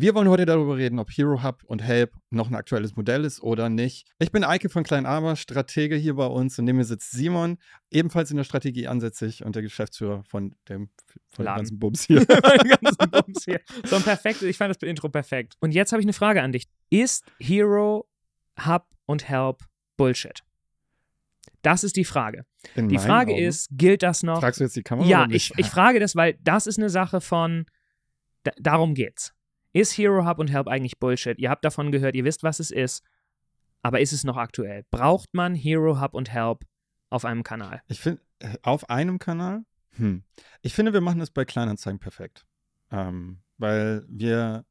Wir wollen heute darüber reden, ob Hero Hub und Help noch ein aktuelles Modell ist oder nicht. Ich bin Eike von Klein Aber, Stratege hier bei uns und neben mir sitzt Simon, ebenfalls in der Strategie ansässig und der Geschäftsführer von dem, von dem ganzen Bums hier. hier. So ein perfekt, ich fand das Intro perfekt. Und jetzt habe ich eine Frage an dich. Ist Hero Hub und Help Bullshit? Das ist die Frage. In die Frage Augen. ist, gilt das noch? Fragst du jetzt die Kamera? Ja, ich, ich frage das, weil das ist eine Sache von, darum geht's. Ist Hero Hub und Help eigentlich Bullshit? Ihr habt davon gehört, ihr wisst, was es ist, aber ist es noch aktuell? Braucht man Hero Hub und Help auf einem Kanal? Ich finde, äh, auf einem Kanal? Hm. Ich finde, wir machen es bei Kleinanzeigen perfekt. Ähm, weil wir,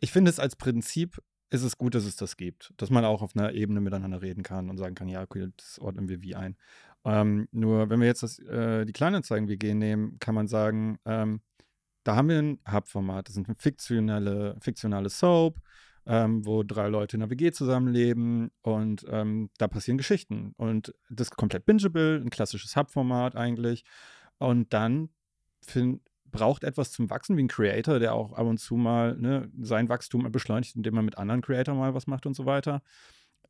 ich finde es als Prinzip ist es gut, dass es das gibt, dass man auch auf einer Ebene miteinander reden kann und sagen kann, ja, okay, das ordnen wir wie ein. Ähm, nur wenn wir jetzt das, äh, die Kleinanzeigen-WG nehmen, kann man sagen, ähm, da haben wir ein Hub-Format. Das ist eine fiktionale, fiktionale Soap, ähm, wo drei Leute in einer WG zusammenleben und ähm, da passieren Geschichten. Und das ist komplett bingeable, ein klassisches Hub-Format eigentlich. Und dann find, braucht etwas zum Wachsen, wie ein Creator, der auch ab und zu mal ne, sein Wachstum beschleunigt, indem er mit anderen Creator mal was macht und so weiter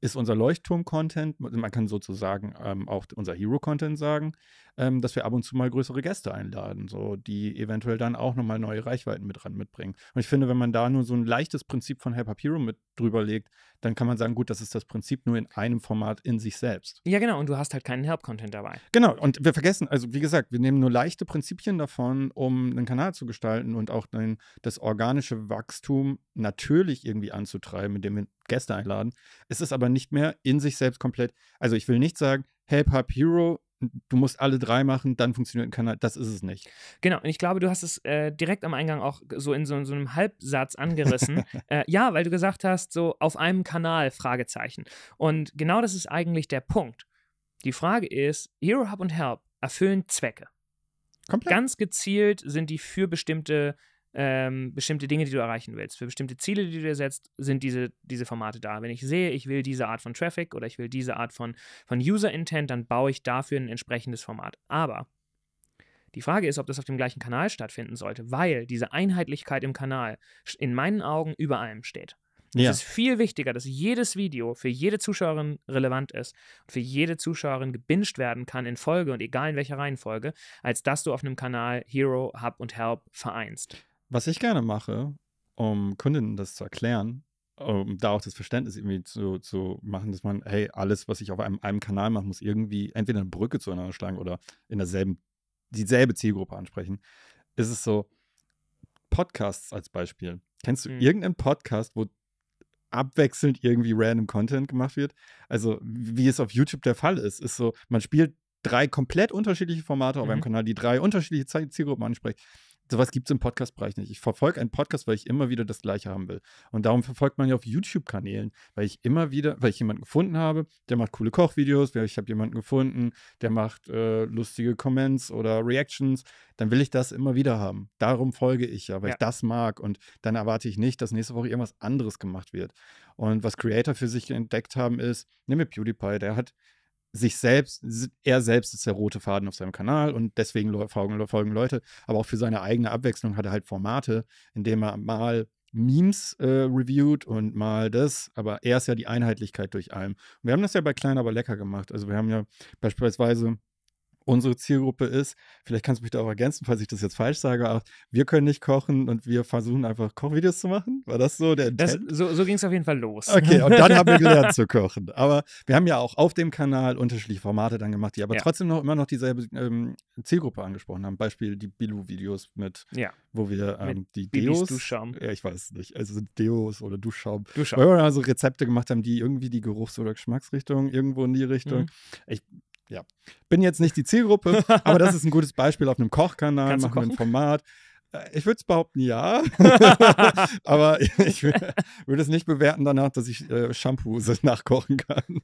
ist unser Leuchtturm-Content, also man kann sozusagen ähm, auch unser Hero-Content sagen, ähm, dass wir ab und zu mal größere Gäste einladen, so die eventuell dann auch nochmal neue Reichweiten mit ran mitbringen. Und ich finde, wenn man da nur so ein leichtes Prinzip von Help Up Hero mit drüber legt, dann kann man sagen, gut, das ist das Prinzip nur in einem Format in sich selbst. Ja, genau, und du hast halt keinen Help-Content dabei. Genau, und wir vergessen, also wie gesagt, wir nehmen nur leichte Prinzipien davon, um einen Kanal zu gestalten und auch den, das organische Wachstum natürlich irgendwie anzutreiben, indem wir Gäste einladen. Es ist aber nicht mehr in sich selbst komplett. Also ich will nicht sagen, Help Hub Hero, du musst alle drei machen, dann funktioniert ein Kanal. Das ist es nicht. Genau, und ich glaube, du hast es äh, direkt am Eingang auch so in so, so einem Halbsatz angerissen. äh, ja, weil du gesagt hast, so auf einem Kanal, Fragezeichen. Und genau das ist eigentlich der Punkt. Die Frage ist, Hero Hub und Help erfüllen Zwecke. Komplett. Ganz gezielt sind die für bestimmte ähm, bestimmte Dinge, die du erreichen willst. Für bestimmte Ziele, die du dir setzt, sind diese, diese Formate da. Wenn ich sehe, ich will diese Art von Traffic oder ich will diese Art von, von User-Intent, dann baue ich dafür ein entsprechendes Format. Aber die Frage ist, ob das auf dem gleichen Kanal stattfinden sollte, weil diese Einheitlichkeit im Kanal in meinen Augen über allem steht. Ja. Es ist viel wichtiger, dass jedes Video für jede Zuschauerin relevant ist für jede Zuschauerin gebinged werden kann in Folge und egal in welcher Reihenfolge, als dass du auf einem Kanal Hero, Hub und Help vereinst was ich gerne mache, um Kundinnen das zu erklären, um da auch das Verständnis irgendwie zu, zu machen, dass man, hey, alles, was ich auf einem, einem Kanal mache, muss irgendwie entweder eine Brücke zueinander schlagen oder in derselben, dieselbe Zielgruppe ansprechen, ist es so, Podcasts als Beispiel. Kennst du mhm. irgendeinen Podcast, wo abwechselnd irgendwie random Content gemacht wird? Also, wie es auf YouTube der Fall ist, ist so, man spielt drei komplett unterschiedliche Formate auf einem mhm. Kanal, die drei unterschiedliche Zielgruppen ansprechen sowas gibt es im Podcast-Bereich nicht. Ich verfolge einen Podcast, weil ich immer wieder das Gleiche haben will. Und darum verfolgt man ja auf YouTube-Kanälen, weil ich immer wieder, weil ich jemanden gefunden habe, der macht coole Kochvideos, ich habe jemanden gefunden, der macht äh, lustige Comments oder Reactions, dann will ich das immer wieder haben. Darum folge ich ja, weil ja. ich das mag. Und dann erwarte ich nicht, dass nächste Woche irgendwas anderes gemacht wird. Und was Creator für sich entdeckt haben, ist, nimm mir PewDiePie, der hat sich selbst, er selbst ist der rote Faden auf seinem Kanal und deswegen folgen, Leute. Aber auch für seine eigene Abwechslung hat er halt Formate, indem er mal Memes äh, reviewt und mal das, aber er ist ja die Einheitlichkeit durch allem. Und wir haben das ja bei Klein aber lecker gemacht. Also wir haben ja beispielsweise unsere Zielgruppe ist. Vielleicht kannst du mich da auch ergänzen, falls ich das jetzt falsch sage, aber wir können nicht kochen und wir versuchen einfach Kochvideos zu machen. War das so der das, So, so ging es auf jeden Fall los. Okay, und dann haben wir gelernt zu kochen. Aber wir haben ja auch auf dem Kanal unterschiedliche Formate dann gemacht, die aber ja. trotzdem noch immer noch dieselbe ähm, Zielgruppe angesprochen haben. Beispiel die bilu videos mit, ja. wo wir ähm, die Deos. Duschschaum. Ja, ich weiß nicht. Also Deos oder Duschschaum. Duschschaum. Weil wir so Rezepte gemacht haben, die irgendwie die Geruchs- oder Geschmacksrichtung irgendwo in die Richtung. Mhm. Ich ja, bin jetzt nicht die Zielgruppe, aber das ist ein gutes Beispiel auf einem Kochkanal, Kannst machen wir ein Format. Äh, ich würde es behaupten, ja. aber ich würde es nicht bewerten danach, dass ich äh, Shampoos nachkochen kann.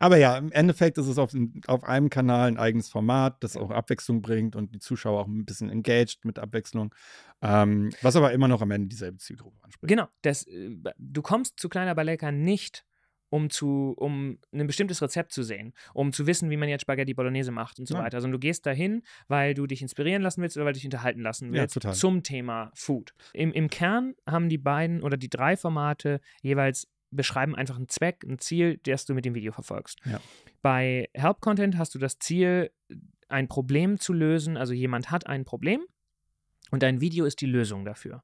aber ja, im Endeffekt ist es auf, auf, einem Kanal ein eigenes Format, das auch Abwechslung bringt und die Zuschauer auch ein bisschen engaged mit Abwechslung. Ähm, was aber immer noch am Ende dieselbe Zielgruppe anspricht. Genau. Das, äh, du kommst zu Kleiner Ballecker nicht um, zu, um ein bestimmtes Rezept zu sehen, um zu wissen, wie man jetzt Spaghetti Bolognese macht und so ja. weiter. Also du gehst dahin, weil du dich inspirieren lassen willst oder weil du dich unterhalten lassen willst ja, zum Thema Food. Im, Im Kern haben die beiden oder die drei Formate jeweils beschreiben einfach einen Zweck, ein Ziel, das du mit dem Video verfolgst. Ja. Bei Help Content hast du das Ziel, ein Problem zu lösen. Also jemand hat ein Problem und dein Video ist die Lösung dafür.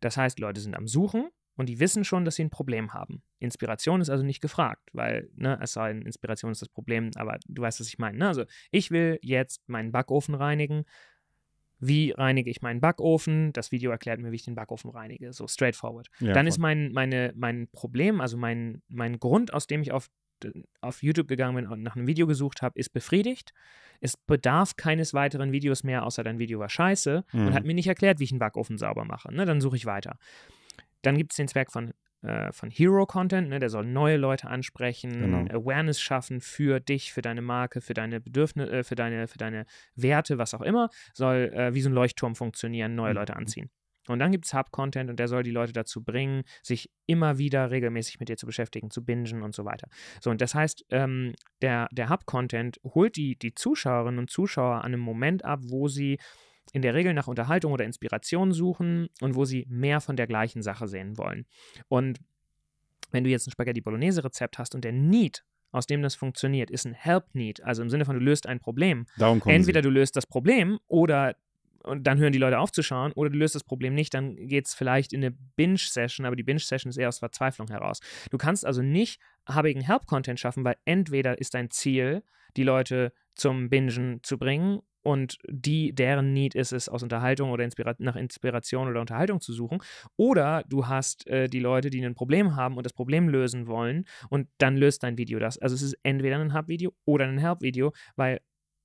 Das heißt, Leute sind am Suchen und die wissen schon, dass sie ein Problem haben. Inspiration ist also nicht gefragt, weil, ne, es sei denn, Inspiration ist das Problem, aber du weißt, was ich meine. Ne? Also, ich will jetzt meinen Backofen reinigen. Wie reinige ich meinen Backofen? Das Video erklärt mir, wie ich den Backofen reinige. So straightforward. Ja, Dann voll. ist mein, meine, mein Problem, also mein, mein Grund, aus dem ich auf, auf YouTube gegangen bin und nach einem Video gesucht habe, ist befriedigt. Es bedarf keines weiteren Videos mehr, außer dein Video war scheiße mhm. und hat mir nicht erklärt, wie ich einen Backofen sauber mache. Ne? Dann suche ich weiter. Dann gibt es den Zwerg von, äh, von Hero Content, ne? der soll neue Leute ansprechen, genau. Awareness schaffen für dich, für deine Marke, für deine Bedürfnisse, äh, für, deine, für deine Werte, was auch immer, soll äh, wie so ein Leuchtturm funktionieren, neue mhm. Leute anziehen. Und dann gibt es Hub-Content und der soll die Leute dazu bringen, sich immer wieder regelmäßig mit dir zu beschäftigen, zu bingen und so weiter. So, und das heißt, ähm, der, der Hub-Content holt die, die Zuschauerinnen und Zuschauer an einem Moment ab, wo sie in der Regel nach Unterhaltung oder Inspiration suchen und wo sie mehr von der gleichen Sache sehen wollen. Und wenn du jetzt ein Spaghetti Bolognese Rezept hast und der Need aus dem das funktioniert, ist ein Help Need, also im Sinne von du löst ein Problem. Darum kommen Entweder sie. du löst das Problem oder und dann hören die Leute auf zu schauen oder du löst das Problem nicht, dann geht es vielleicht in eine Binge-Session, aber die Binge-Session ist eher aus Verzweiflung heraus. Du kannst also nicht habigen Help-Content schaffen, weil entweder ist dein Ziel, die Leute zum Bingen zu bringen und die, deren Need ist es, aus Unterhaltung oder Inspira nach Inspiration oder Unterhaltung zu suchen. Oder du hast äh, die Leute, die ein Problem haben und das Problem lösen wollen und dann löst dein Video das. Also es ist entweder ein Hub-Video oder ein Help-Video, weil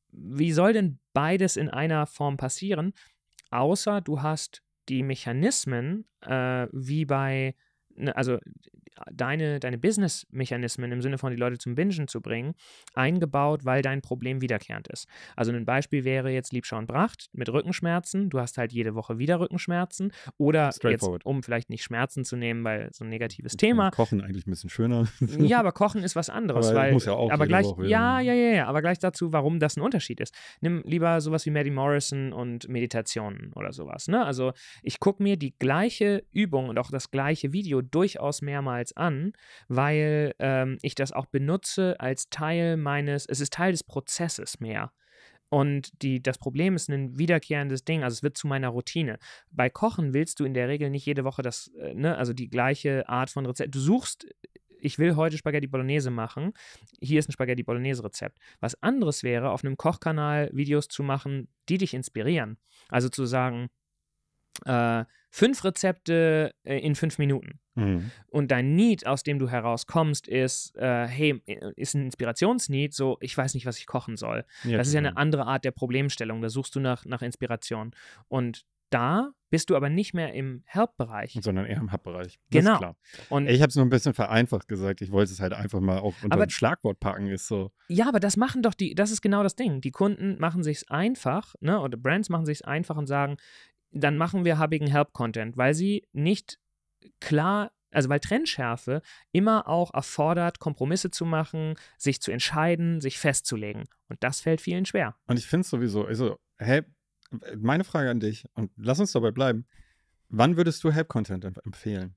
wie soll denn beides in einer Form passieren, außer du hast die Mechanismen, äh, wie bei Ne, also äh, deine, deine Business-Mechanismen im Sinne von die Leute zum Bingen zu bringen, eingebaut, weil dein Problem wiederkehrend ist. Also ein Beispiel wäre jetzt Liebschau und Bracht mit Rückenschmerzen. Du hast halt jede Woche wieder Rückenschmerzen. Oder jetzt, um vielleicht nicht Schmerzen zu nehmen, weil so ein negatives okay, Thema. Kochen eigentlich ein bisschen schöner. ja, aber Kochen ist was anderes. Aber weil, muss ja auch aber gleich, Woche ja, ja, ja, ja, aber gleich dazu, warum das ein Unterschied ist. Nimm lieber sowas wie Maddie Morrison und Meditationen oder sowas. Ne? Also ich gucke mir die gleiche Übung und auch das gleiche Video durchaus mehrmals an, weil ähm, ich das auch benutze als Teil meines, es ist Teil des Prozesses mehr. Und die, das Problem ist ein wiederkehrendes Ding, also es wird zu meiner Routine. Bei Kochen willst du in der Regel nicht jede Woche das, äh, ne, also die gleiche Art von Rezept. Du suchst ich will heute Spaghetti Bolognese machen. Hier ist ein Spaghetti Bolognese Rezept. Was anderes wäre, auf einem Kochkanal Videos zu machen, die dich inspirieren. Also zu sagen, äh, fünf Rezepte äh, in fünf Minuten. Mhm. Und dein Need, aus dem du herauskommst, ist, äh, hey, äh, ist ein Inspirationsneed, so, ich weiß nicht, was ich kochen soll. Ja, das ist ja eine genau. andere Art der Problemstellung. Da suchst du nach, nach Inspiration. Und da bist du aber nicht mehr im Help-Bereich. Sondern eher im Hub-Bereich. Genau. Und ich habe es nur ein bisschen vereinfacht gesagt. Ich wollte es halt einfach mal auch unter aber, ein Schlagwort packen. Ist so. Ja, aber das machen doch die, das ist genau das Ding. Die Kunden machen sich einfach, ne, oder Brands machen sich einfach und sagen, dann machen wir hubbigen Help-Content, weil sie nicht klar, also weil Trennschärfe immer auch erfordert, Kompromisse zu machen, sich zu entscheiden, sich festzulegen. Und das fällt vielen schwer. Und ich finde es sowieso, also, hey, meine Frage an dich, und lass uns dabei bleiben. Wann würdest du Help-Content empfehlen?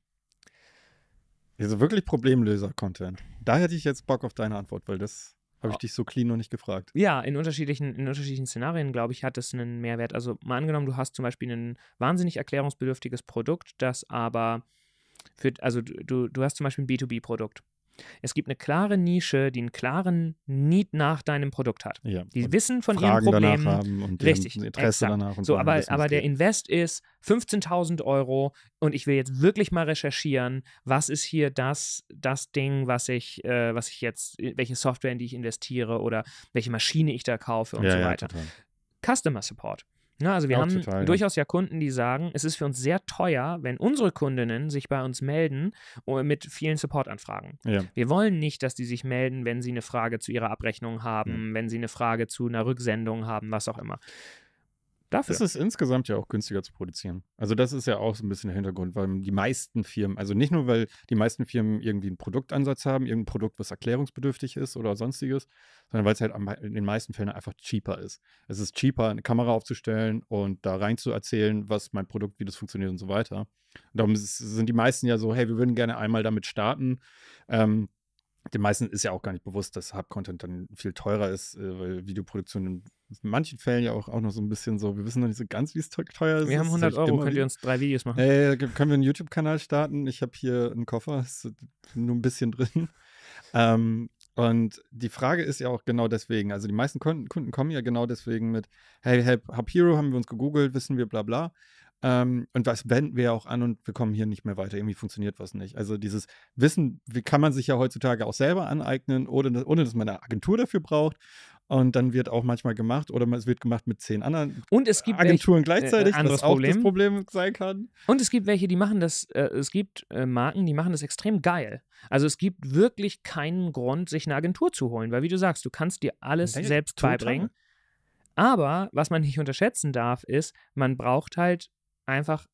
Also wirklich Problemlöser-Content. Da hätte ich jetzt Bock auf deine Antwort, weil das habe ich ah. dich so clean noch nicht gefragt. Ja, in unterschiedlichen, in unterschiedlichen Szenarien, glaube ich, hat es einen Mehrwert. Also mal angenommen, du hast zum Beispiel ein wahnsinnig erklärungsbedürftiges Produkt, das aber für, also du, du hast zum Beispiel ein B2B-Produkt. Es gibt eine klare Nische, die einen klaren Need nach deinem Produkt hat. Ja, die wissen von Fragen ihrem Problem. Danach haben und richtig, Interesse exakt. danach. Und so, aber, aber der Invest ist 15.000 Euro und ich will jetzt wirklich mal recherchieren, was ist hier das, das Ding, was ich, äh, was ich jetzt, welche Software, in die ich investiere oder welche Maschine ich da kaufe und ja, so weiter. Ja, Customer Support. Na, ne, also wir auch haben total, durchaus ja Kunden, die sagen, es ist für uns sehr teuer, wenn unsere Kundinnen sich bei uns melden oh, mit vielen Supportanfragen. Ja. Wir wollen nicht, dass die sich melden, wenn sie eine Frage zu ihrer Abrechnung haben, ja. Hm. wenn sie eine Frage zu einer Rücksendung haben, was auch immer. Dafür. Ist es insgesamt ja auch günstiger zu produzieren. Also das ist ja auch so ein bisschen der Hintergrund, weil die meisten Firmen, also nicht nur, weil die meisten Firmen irgendwie einen Produktansatz haben, irgendein Produkt, was erklärungsbedürftig ist oder sonstiges, sondern weil es halt in den meisten Fällen einfach cheaper ist. Es ist cheaper, eine Kamera aufzustellen und da rein zu erzählen, was mein Produkt, wie das funktioniert und so weiter. Und darum sind die meisten ja so, hey, wir würden gerne einmal damit starten. Ähm, den meisten ist ja auch gar nicht bewusst, dass Hub-Content dann viel teurer ist, äh, weil Videoproduktion in manchen Fällen ja auch, auch noch so ein bisschen so, wir wissen noch nicht so ganz, wie es teuer ist. Wir haben 100 halt Euro, könnt ihr uns drei Videos machen. Äh, können wir einen YouTube-Kanal starten? Ich habe hier einen Koffer, ist nur ein bisschen drin. Ähm, und die Frage ist ja auch genau deswegen, also die meisten Kunden, Kunden kommen ja genau deswegen mit, hey, Help, Hub Hero haben wir uns gegoogelt, wissen wir, bla bla. Ähm, und was wenden wir auch an und wir kommen hier nicht mehr weiter. Irgendwie funktioniert was nicht. Also dieses Wissen, wie kann man sich ja heutzutage auch selber aneignen, ohne, ohne dass man eine Agentur dafür braucht und dann wird auch manchmal gemacht oder es wird gemacht mit zehn anderen und es gibt Agenturen welche, gleichzeitig, äh, äh was auch Problem. das Problem sein kann. Und es gibt welche, die machen das, äh, es gibt äh, Marken, die machen das extrem geil. Also es gibt wirklich keinen Grund, sich eine Agentur zu holen, weil wie du sagst, du kannst dir alles ja, selbst total. beibringen. Aber was man nicht unterschätzen darf, ist, man braucht halt einfach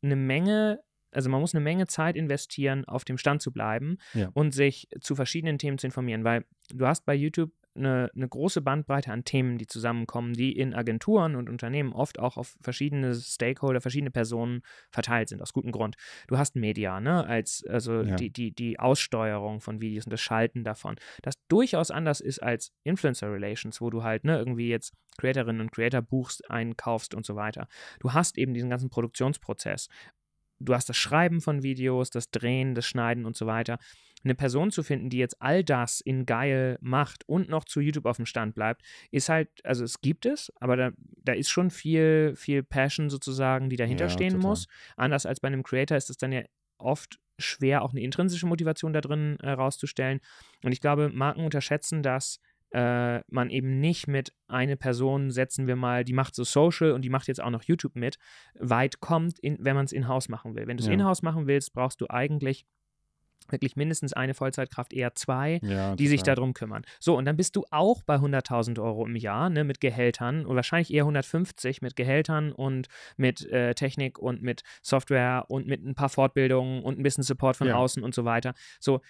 eine Menge also man muss eine Menge Zeit investieren, auf dem Stand zu bleiben ja. und sich zu verschiedenen Themen zu informieren, weil du hast bei YouTube eine, eine große Bandbreite an Themen, die zusammenkommen, die in Agenturen und Unternehmen oft auch auf verschiedene Stakeholder, verschiedene Personen verteilt sind, aus gutem Grund. Du hast Media, ne, als also ja. die, die, die Aussteuerung von Videos und das Schalten davon, das durchaus anders ist als Influencer Relations, wo du halt, ne, irgendwie jetzt Creatorinnen und Creator buchst, einkaufst und so weiter. Du hast eben diesen ganzen Produktionsprozess. Du hast das Schreiben von Videos, das Drehen, das Schneiden und so weiter eine Person zu finden, die jetzt all das in geil macht und noch zu YouTube auf dem Stand bleibt, ist halt, also es gibt es, aber da, da ist schon viel, viel Passion sozusagen, die dahinter ja, stehen total. muss. Anders als bei einem Creator ist es dann ja oft schwer, auch eine intrinsische Motivation da drin äh, rauszustellen. Und ich glaube, Marken unterschätzen das, äh, man eben nicht mit einer Person, setzen wir mal, die macht so Social und die macht jetzt auch noch YouTube mit, weit kommt, in, wenn man es in-house machen will. Wenn du es ja. in-house machen willst, brauchst du eigentlich wirklich mindestens eine Vollzeitkraft, eher zwei, ja, die sich darum kümmern. So, und dann bist du auch bei 100.000 Euro im Jahr ne, mit Gehältern und wahrscheinlich eher 150 mit Gehältern und mit äh, Technik und mit Software und mit ein paar Fortbildungen und ein bisschen Support von ja. außen und so weiter. So,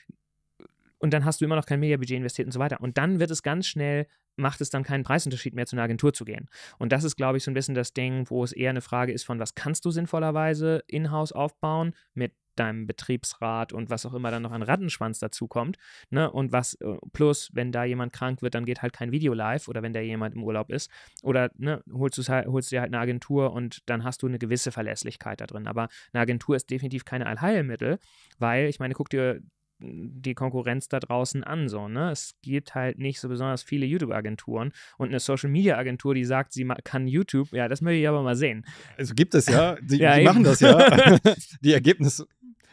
und dann hast du immer noch kein Media-Budget investiert und so weiter. Und dann wird es ganz schnell macht es dann keinen Preisunterschied mehr, zu einer Agentur zu gehen. Und das ist, glaube ich, so ein bisschen das Ding, wo es eher eine Frage ist von, was kannst du sinnvollerweise in-house aufbauen mit deinem Betriebsrat und was auch immer dann noch an Rattenschwanz dazukommt. Ne? Und was, äh, plus, wenn da jemand krank wird, dann geht halt kein Video live oder wenn da jemand im Urlaub ist. Oder ne, holst, halt, holst du dir halt eine Agentur und dann hast du eine gewisse Verlässlichkeit da drin. Aber eine Agentur ist definitiv keine Allheilmittel, weil, ich meine, guck dir die Konkurrenz da draußen an. So, ne? Es gibt halt nicht so besonders viele YouTube-Agenturen und eine Social-Media-Agentur, die sagt, sie kann YouTube, ja, das möchte ich aber mal sehen. Also gibt es ja, die, ja, die machen das ja. die Ergebnisse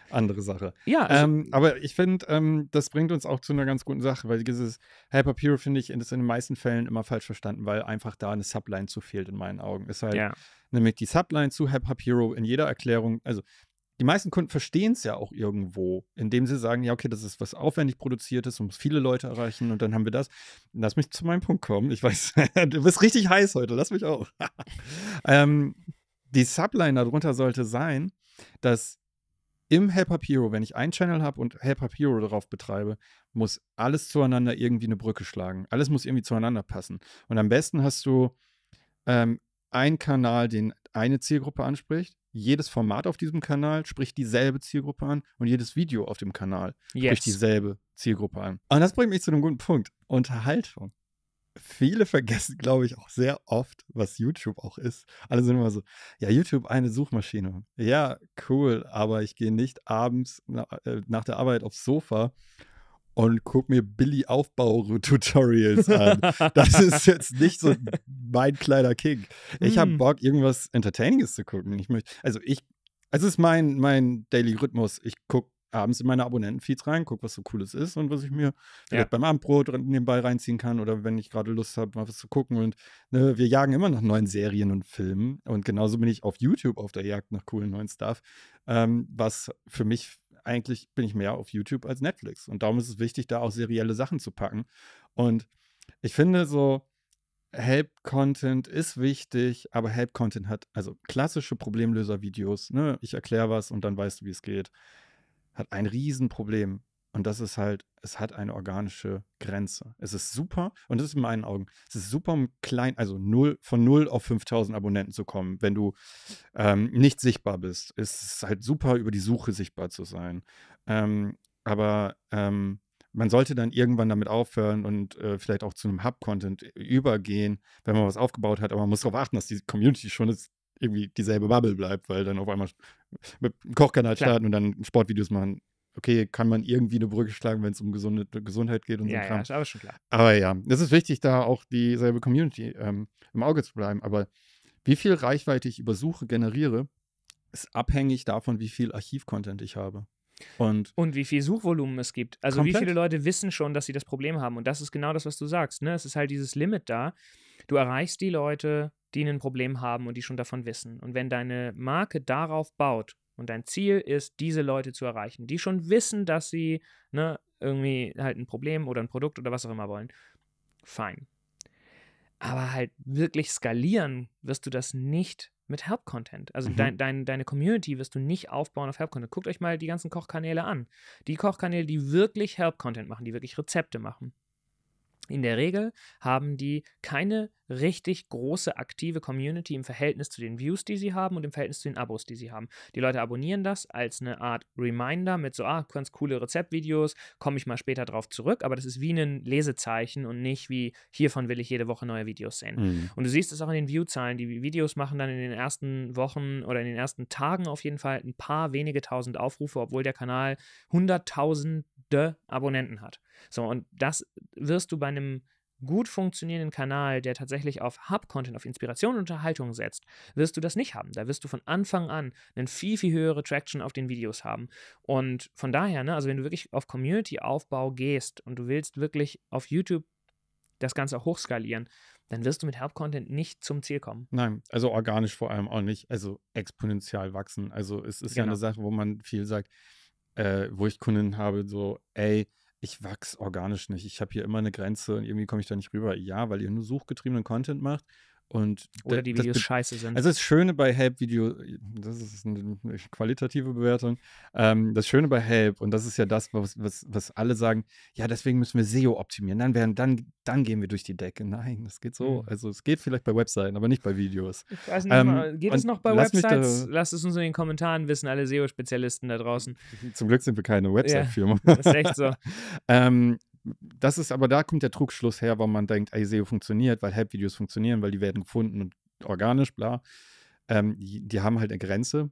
andere Sache. Ja. Also ähm, aber ich finde, ähm, das bringt uns auch zu einer ganz guten Sache, weil dieses Hyper Pure finde ich ist in den meisten Fällen immer falsch verstanden, weil einfach da eine Subline zu fehlt in meinen Augen. Ist halt ja. nämlich die Subline zu Hyper Hero in jeder Erklärung, also die meisten Kunden verstehen es ja auch irgendwo, indem sie sagen, ja, okay, das ist was aufwendig produziertes und muss viele Leute erreichen und dann haben wir das. Lass mich zu meinem Punkt kommen. Ich weiß, du bist richtig heiß heute, lass mich auch. ähm, die Subline darunter sollte sein, dass im Helper Hero, wenn ich einen Channel habe und Helper Hero darauf betreibe, muss alles zueinander irgendwie eine Brücke schlagen. Alles muss irgendwie zueinander passen. Und am besten hast du ähm, einen Kanal, den eine Zielgruppe anspricht, jedes Format auf diesem Kanal spricht dieselbe Zielgruppe an und jedes Video auf dem Kanal yes. spricht dieselbe Zielgruppe an. Und das bringt mich zu einem guten Punkt. Unterhaltung. Viele vergessen, glaube ich, auch sehr oft, was YouTube auch ist. Alle sind immer so, ja, YouTube eine Suchmaschine. Ja, cool, aber ich gehe nicht abends nach, äh, nach der Arbeit aufs Sofa und guck mir Billy Aufbau-Tutorials an. Das ist jetzt nicht so mein kleiner King. Ich habe hm. Bock, irgendwas Entertaininges zu gucken. Ich möchte, also ich, es ist mein, mein Daily-Rhythmus. Ich gucke abends in meine Abonnentenfeeds rein, gucke, was so cooles ist und was ich mir vielleicht ja. beim Abendbrot nebenbei reinziehen kann oder wenn ich gerade Lust habe, mal was zu gucken. Und ne, wir jagen immer nach neuen Serien und Filmen. Und genauso bin ich auf YouTube auf der Jagd nach coolen neuen Stuff, ähm, was für mich eigentlich bin ich mehr auf YouTube als Netflix. Und darum ist es wichtig, da auch serielle Sachen zu packen. Und ich finde so, Help-Content ist wichtig, aber Help-Content hat, also klassische Problemlöser-Videos, ne, ich erkläre was und dann weißt du, wie es geht, hat ein Riesenproblem. Und das ist halt, es hat eine organische Grenze. Es ist super, und das ist in meinen Augen, es ist super, um klein, also null, von 0 auf 5000 Abonnenten zu kommen, wenn du ähm, nicht sichtbar bist. Es ist halt super, über die Suche sichtbar zu sein. Ähm, aber ähm, man sollte dann irgendwann damit aufhören und äh, vielleicht auch zu einem Hub-Content äh, übergehen, wenn man was aufgebaut hat. Aber man muss darauf achten, dass die Community schon ist, irgendwie dieselbe Bubble bleibt, weil dann auf einmal mit einem Kochkanal starten und dann Sportvideos machen okay, kann man irgendwie eine Brücke schlagen, wenn es um Gesund Gesundheit geht und ja, so. Kram. ist aber schon klar. Aber ja, es ist wichtig, da auch dieselbe Community ähm, im Auge zu bleiben. Aber wie viel Reichweite ich über Suche generiere, ist abhängig davon, wie viel Archivcontent ich habe. Und, und, wie viel Suchvolumen es gibt. Also komplett. wie viele Leute wissen schon, dass sie das Problem haben. Und das ist genau das, was du sagst. Ne? Es ist halt dieses Limit da. Du erreichst die Leute, die ein Problem haben und die schon davon wissen. Und wenn deine Marke darauf baut, und dein Ziel ist, diese Leute zu erreichen, die schon wissen, dass sie ne, irgendwie halt ein Problem oder ein Produkt oder was auch immer wollen. Fein. Aber halt wirklich skalieren wirst du das nicht mit Help-Content. Also mhm. dein, dein, deine Community wirst du nicht aufbauen auf Help-Content. Guckt euch mal die ganzen Kochkanäle an. Die Kochkanäle, die wirklich Help-Content machen, die wirklich Rezepte machen. In der Regel haben die keine richtig große aktive Community im Verhältnis zu den Views, die sie haben und im Verhältnis zu den Abos, die sie haben. Die Leute abonnieren das als eine Art Reminder mit so, ah, ganz coole Rezeptvideos, komme ich mal später drauf zurück, aber das ist wie ein Lesezeichen und nicht wie, hiervon will ich jede Woche neue Videos sehen. Mhm. Und du siehst es auch in den Viewzahlen, Die Videos machen dann in den ersten Wochen oder in den ersten Tagen auf jeden Fall ein paar wenige tausend Aufrufe, obwohl der Kanal hunderttausende Abonnenten hat. So, und das wirst du bei einem gut funktionierenden Kanal, der tatsächlich auf Hub-Content, auf Inspiration und Unterhaltung setzt, wirst du das nicht haben. Da wirst du von Anfang an eine viel, viel höhere Traction auf den Videos haben. Und von daher, ne, also wenn du wirklich auf Community-Aufbau gehst und du willst wirklich auf YouTube das Ganze auch hochskalieren, dann wirst du mit Help-Content nicht zum Ziel kommen. Nein, also organisch vor allem auch nicht. Also exponentiell wachsen. Also es ist genau. ja eine Sache, wo man viel sagt, äh, wo ich Kunden habe, so, ey, ich wachse organisch nicht. Ich habe hier immer eine Grenze und irgendwie komme ich da nicht rüber. Ja, weil ihr nur suchgetriebenen Content macht und Oder die Videos scheiße sind. Also das Schöne bei Help Video, das ist eine qualitative Bewertung, ähm, das Schöne bei Help, und das ist ja das, was, was, was alle sagen, ja, deswegen müssen wir SEO optimieren, dann, werden, dann, dann gehen wir durch die Decke. Nein, das geht so. Hm. Also es geht vielleicht bei Webseiten, aber nicht bei Videos. Ich weiß nicht ähm, geht es noch bei lass Websites? Da, Lasst es uns in den Kommentaren wissen, alle SEO-Spezialisten da draußen. Zum Glück sind wir keine Website-Firma. Ja, das ist echt so. ähm, das ist aber da kommt der Trugschluss her, warum man denkt, ey, SEO funktioniert, weil Help-Videos funktionieren, weil die werden gefunden und organisch, bla. Ähm, die, die, haben halt eine Grenze.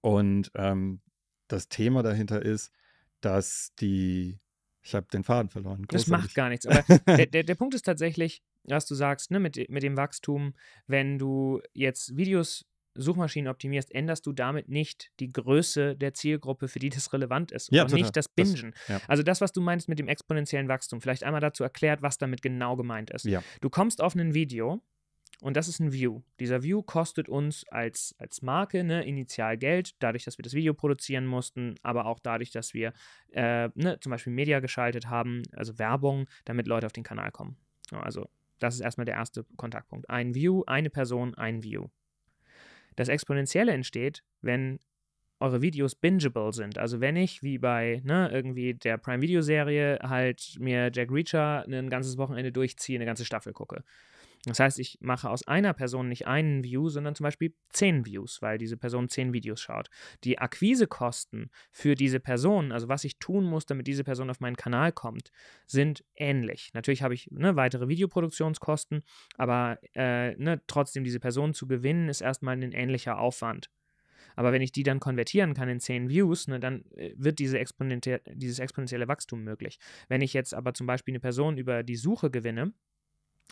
Und ähm, das Thema dahinter ist, dass die. Ich habe den Faden verloren. Großartig. Das macht gar nichts. Aber der, der, der Punkt ist tatsächlich, was du sagst, ne, mit, mit dem Wachstum, wenn du jetzt Videos Suchmaschinen optimierst, änderst du damit nicht die Größe der Zielgruppe, für die das relevant ist und total. nicht das Bingen. Das, ja. Also das, was du meinst mit dem exponentiellen Wachstum, vielleicht einmal dazu erklärt, was damit genau gemeint ist. Ja. Du kommst auf ein Video und das ist ein View. Dieser View kostet uns als, als Marke ne, initial Geld, dadurch, dass wir das Video produzieren mussten, aber auch dadurch, dass wir äh, ne, zum Beispiel Media geschaltet haben, also Werbung, damit Leute auf den Kanal kommen. Also das ist erstmal der erste Kontaktpunkt. Ein View, eine Person, ein View. Das Exponentielle entsteht, wenn eure Videos bingeable sind. Also wenn ich, wie bei ne, irgendwie der Prime-Video-Serie, halt mir Jack Reacher ein ganzes Wochenende durchziehe, eine ganze Staffel gucke. Das heißt, ich mache aus einer Person nicht einen View, sondern zum Beispiel zehn Views, weil diese Person zehn Videos schaut. Die Akquisekosten für diese Person, also was ich tun muss, damit diese Person auf meinen Kanal kommt, sind ähnlich. Natürlich habe ich ne, weitere Videoproduktionskosten, aber äh, ne, trotzdem diese Person zu gewinnen, ist erstmal ein ähnlicher Aufwand. Aber wenn ich die dann konvertieren kann in 10 Views, ne, dann äh, wird diese exponentie dieses exponentielle Wachstum möglich. Wenn ich jetzt aber zum Beispiel eine Person über die Suche gewinne,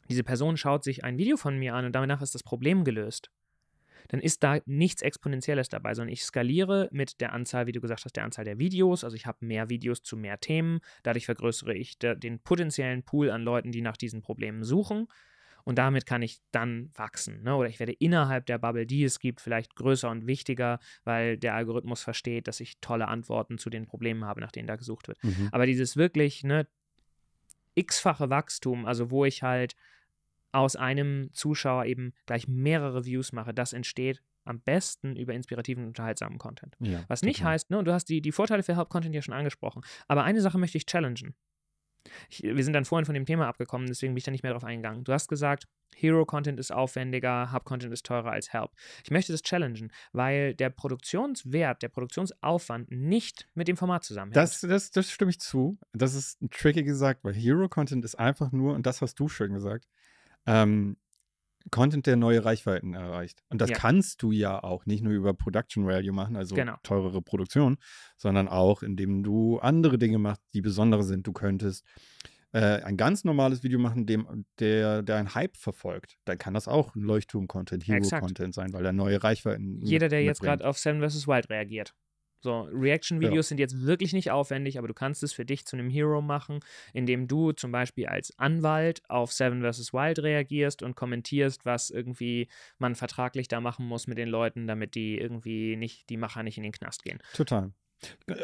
diese Person schaut sich ein Video von mir an und danach ist das Problem gelöst, dann ist da nichts Exponentielles dabei, sondern ich skaliere mit der Anzahl, wie du gesagt hast, der Anzahl der Videos. Also ich habe mehr Videos zu mehr Themen. Dadurch vergrößere ich den potenziellen Pool an Leuten, die nach diesen Problemen suchen. Und damit kann ich dann wachsen. Ne? Oder ich werde innerhalb der Bubble, die es gibt, vielleicht größer und wichtiger, weil der Algorithmus versteht, dass ich tolle Antworten zu den Problemen habe, nach denen da gesucht wird. Mhm. Aber dieses wirklich ne, x-fache Wachstum, also wo ich halt aus einem Zuschauer eben gleich mehrere Views mache, das entsteht am besten über inspirativen, unterhaltsamen Content. Ja, Was nicht total. heißt, ne, und du hast die, die Vorteile für Help Content ja schon angesprochen, aber eine Sache möchte ich challengen. Ich, wir sind dann vorhin von dem Thema abgekommen, deswegen bin ich da nicht mehr drauf eingegangen. Du hast gesagt, Hero-Content ist aufwendiger, Hub-Content ist teurer als Help. Ich möchte das challengen, weil der Produktionswert, der Produktionsaufwand nicht mit dem Format zusammenhängt. Das, das, das stimme ich zu. Das ist ein tricky gesagt, weil Hero-Content ist einfach nur, und das hast du schön gesagt, ähm, Content, der neue Reichweiten erreicht. Und das ja. kannst du ja auch nicht nur über Production Value machen, also genau. teurere Produktion, sondern auch, indem du andere Dinge machst, die besondere sind. Du könntest äh, ein ganz normales Video machen, dem, der, der einen Hype verfolgt. Dann kann das auch Leuchtturm-Content, Hero-Content sein, weil er neue Reichweiten. Jeder, der mitbringt. jetzt gerade auf Sam vs. Wild reagiert. So, Reaction-Videos ja. sind jetzt wirklich nicht aufwendig, aber du kannst es für dich zu einem Hero machen, indem du zum Beispiel als Anwalt auf Seven vs. Wild reagierst und kommentierst, was irgendwie man vertraglich da machen muss mit den Leuten, damit die irgendwie nicht, die Macher nicht in den Knast gehen. Total.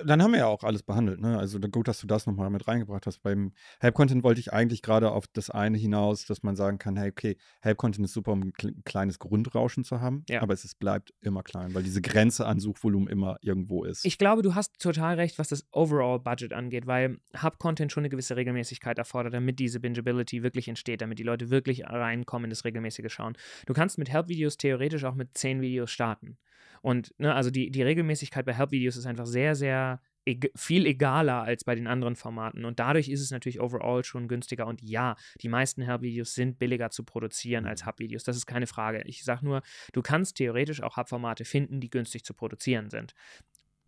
Dann haben wir ja auch alles behandelt. Ne? Also gut, dass du das nochmal mit reingebracht hast. Beim Help-Content wollte ich eigentlich gerade auf das eine hinaus, dass man sagen kann, hey, okay, Help-Content ist super, um ein kleines Grundrauschen zu haben, ja. aber es ist, bleibt immer klein, weil diese Grenze an Suchvolumen immer irgendwo ist. Ich glaube, du hast total recht, was das Overall-Budget angeht, weil Hub-Content schon eine gewisse Regelmäßigkeit erfordert, damit diese Bingeability wirklich entsteht, damit die Leute wirklich reinkommen, das regelmäßige Schauen. Du kannst mit Help-Videos theoretisch auch mit zehn Videos starten. Und ne, also die, die Regelmäßigkeit bei Help-Videos ist einfach sehr, sehr e viel egaler als bei den anderen Formaten. Und dadurch ist es natürlich overall schon günstiger. Und ja, die meisten Help-Videos sind billiger zu produzieren als mhm. Hub-Videos. Das ist keine Frage. Ich sage nur, du kannst theoretisch auch Hub-Formate finden, die günstig zu produzieren sind.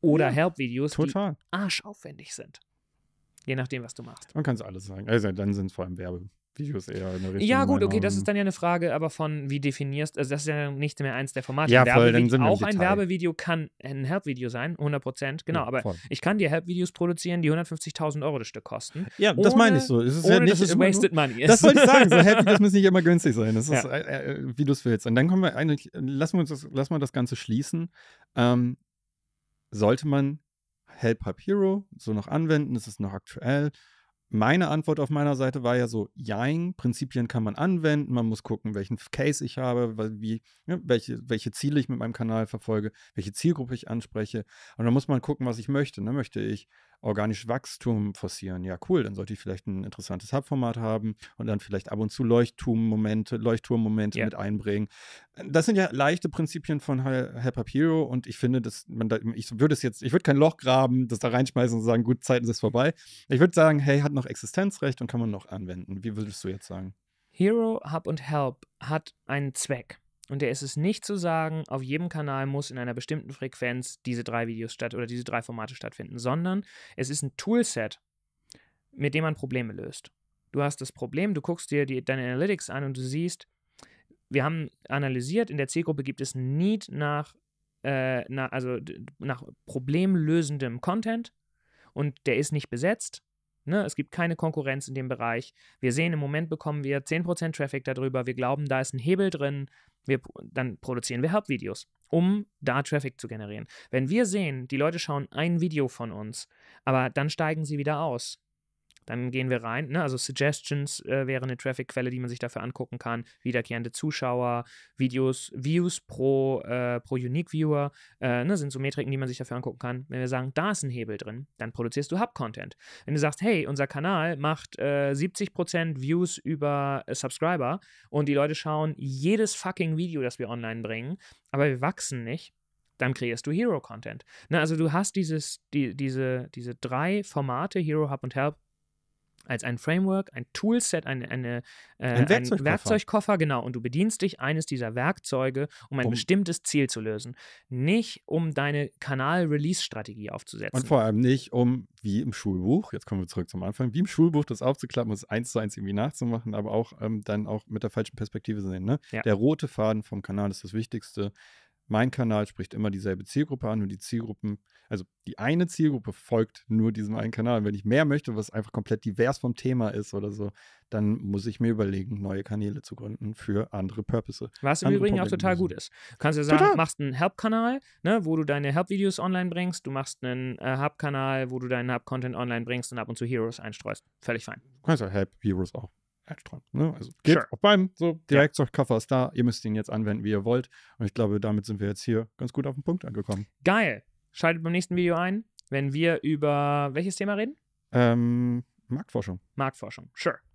Oder ja, Help-Videos, die arschaufwendig sind. Je nachdem, was du machst. Man kann es alles sagen. Also dann sind es vor allem Werbe. Videos eher in der Richtung. Ja, gut, okay, das ist dann ja eine Frage, aber von wie definierst, also das ist ja nicht mehr eins der Formate. Ja, voll, dann sind wir Auch ein Werbevideo kann ein Help-Video sein, 100 Prozent, genau, ja, aber ich kann dir Help-Videos produzieren, die 150.000 Euro das Stück kosten. Ja, ohne, das meine ich so. Es ist ohne, ja nicht dass es immer wasted money ist. Das wollte ich sagen, so Help-Videos müssen nicht immer günstig sein, das ist, ja. äh, wie äh, du es willst. Und dann kommen wir eigentlich, lassen wir, uns das, lassen wir das Ganze schließen. Ähm, sollte man Help Hub Hero so noch anwenden, ist es noch aktuell? meine Antwort auf meiner Seite war ja so, jein, Prinzipien kann man anwenden, man muss gucken, welchen Case ich habe, wie, ne, welche, welche Ziele ich mit meinem Kanal verfolge, welche Zielgruppe ich anspreche. Und dann muss man gucken, was ich möchte. Ne? Möchte ich organisches Wachstum forcieren. Ja, cool, dann sollte ich vielleicht ein interessantes Hubformat haben und dann vielleicht ab und zu Leuchtturmmomente, -Momente yeah. mit einbringen. Das sind ja leichte Prinzipien von Help Hero und ich finde, dass man da, ich würde es jetzt, ich würde kein Loch graben, das da reinschmeißen und sagen, gut, Zeiten ist vorbei. Ich würde sagen, hey, hat noch Existenzrecht und kann man noch anwenden. Wie würdest du jetzt sagen? Hero, Hub und Help hat einen Zweck und der ist es nicht zu sagen, auf jedem Kanal muss in einer bestimmten Frequenz diese drei Videos statt oder diese drei Formate stattfinden, sondern es ist ein Toolset, mit dem man Probleme löst. Du hast das Problem, du guckst dir die, deine Analytics an und du siehst, wir haben analysiert, in der Zielgruppe gibt es Need nach, äh, nach also nach problemlösendem Content und der ist nicht besetzt. Ne, es gibt keine Konkurrenz in dem Bereich. Wir sehen, im Moment bekommen wir 10% Traffic darüber. Wir glauben, da ist ein Hebel drin. Wir, dann produzieren wir help um da Traffic zu generieren. Wenn wir sehen, die Leute schauen ein Video von uns, aber dann steigen sie wieder aus, dann gehen wir rein. Ne? Also Suggestions äh, wäre eine Traffic-Quelle, die man sich dafür angucken kann. Wiederkehrende Zuschauer, Videos, Views pro, äh, pro Unique Viewer. Äh, ne? Sind so Metriken, die man sich dafür angucken kann. Wenn wir sagen, da ist ein Hebel drin, dann produzierst du Hub-Content. Wenn du sagst, hey, unser Kanal macht äh, 70% Views über äh, Subscriber und die Leute schauen jedes fucking Video, das wir online bringen, aber wir wachsen nicht, dann kreierst du Hero-Content. Ne, also du hast dieses, die, diese, diese drei Formate, Hero, Hub und Help, als ein Framework, ein Toolset, ein, eine, äh, ein, Werkzeugkoffer. ein, Werkzeugkoffer. genau. Und du bedienst dich eines dieser Werkzeuge, um ein um, bestimmtes Ziel zu lösen. Nicht, um deine Kanal-Release-Strategie aufzusetzen. Und vor allem nicht, um, wie im Schulbuch, jetzt kommen wir zurück zum Anfang, wie im Schulbuch das aufzuklappen, das eins zu eins irgendwie nachzumachen, aber auch ähm, dann auch mit der falschen Perspektive zu sehen. Ne? Ja. Der rote Faden vom Kanal ist das Wichtigste mein Kanal spricht immer dieselbe Zielgruppe an und die Zielgruppen, also die eine Zielgruppe folgt nur diesem einen Kanal. Und wenn ich mehr möchte, was einfach komplett divers vom Thema ist oder so, dann muss ich mir überlegen, neue Kanäle zu gründen für andere Purpose. Was im Übrigen auch total gut ist. Du kannst ja sagen, total. machst einen Help-Kanal, ne, wo du deine Help-Videos online bringst, du machst einen äh, Hub-Kanal, wo du deinen Hub-Content online bringst und ab und zu Heroes einstreust. Völlig fein. Du kannst ja Help Heroes auch Albträumen. Ne? Also geht sure. auch beim, so, der Werkzeugkoffer ist da, ihr müsst ihn jetzt anwenden, wie ihr wollt. Und ich glaube, damit sind wir jetzt hier ganz gut auf den Punkt angekommen. Geil. Schaltet beim nächsten Video ein, wenn wir über welches Thema reden? Ähm, Marktforschung. Marktforschung, sure.